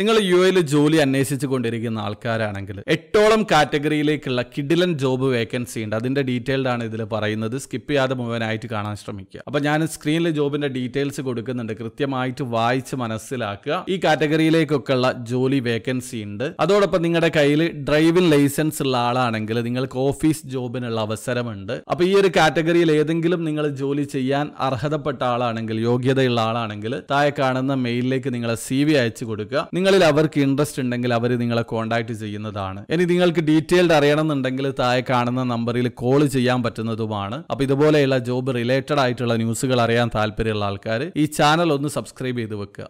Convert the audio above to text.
നിങ്ങൾ യു എയിൽ ജോലി അന്വേഷിച്ചു കൊണ്ടിരിക്കുന്ന ആൾക്കാരാണെങ്കിൽ എട്ടോളം കാറ്റഗറിയിലേക്കുള്ള കിഡിലൻ ജോബ് വേക്കൻസി ഉണ്ട് അതിന്റെ ഡീറ്റെയിൽഡ് ആണ് ഇതിൽ പറയുന്നത് സ്കിപ്പ് ചെയ്യാതെ മുഴുവനായിട്ട് കാണാൻ ശ്രമിക്കുക അപ്പൊ ഞാൻ സ്ക്രീനിൽ ജോബിന്റെ ഡീറ്റെയിൽസ് കൊടുക്കുന്നുണ്ട് കൃത്യമായിട്ട് വായിച്ച് മനസ്സിലാക്കുക ഈ കാറ്റഗറിയിലേക്കൊക്കെയുള്ള ജോലി വേക്കൻസി ഉണ്ട് അതോടൊപ്പം നിങ്ങളുടെ കയ്യിൽ ഡ്രൈവിംഗ് ലൈസൻസ് ഉള്ള ആളാണെങ്കിൽ നിങ്ങൾക്ക് ഓഫീസ് ജോബിനുള്ള അവസരമുണ്ട് അപ്പൊ ഈ ഒരു കാറ്റഗറിയിൽ ഏതെങ്കിലും നിങ്ങൾ ജോലി ചെയ്യാൻ അർഹതപ്പെട്ട ആളാണെങ്കിൽ യോഗ്യതയുള്ള ആളാണെങ്കിൽ താഴെ കാണുന്ന മെയിലിലേക്ക് നിങ്ങളെ സി വി അയച്ചു കൊടുക്കുക നിങ്ങളിൽ അവർക്ക് ഇൻട്രസ്റ്റ് ഉണ്ടെങ്കിൽ അവർ നിങ്ങളെ കോൺടാക്ട് ചെയ്യുന്നതാണ് ഇനി നിങ്ങൾക്ക് ഡീറ്റെയിൽഡ് അറിയണമെന്നുണ്ടെങ്കിൽ താഴെ കാണുന്ന നമ്പറിൽ കോൾ ചെയ്യാൻ പറ്റുന്നതുമാണ് അപ്പോൾ ഇതുപോലെയുള്ള ജോബ് റിലേറ്റഡ് ആയിട്ടുള്ള ന്യൂസുകൾ അറിയാൻ താല്പര്യമുള്ള ആൾക്കാർ ഈ ചാനൽ ഒന്ന് സബ്സ്ക്രൈബ് ചെയ്ത് വെക്കുക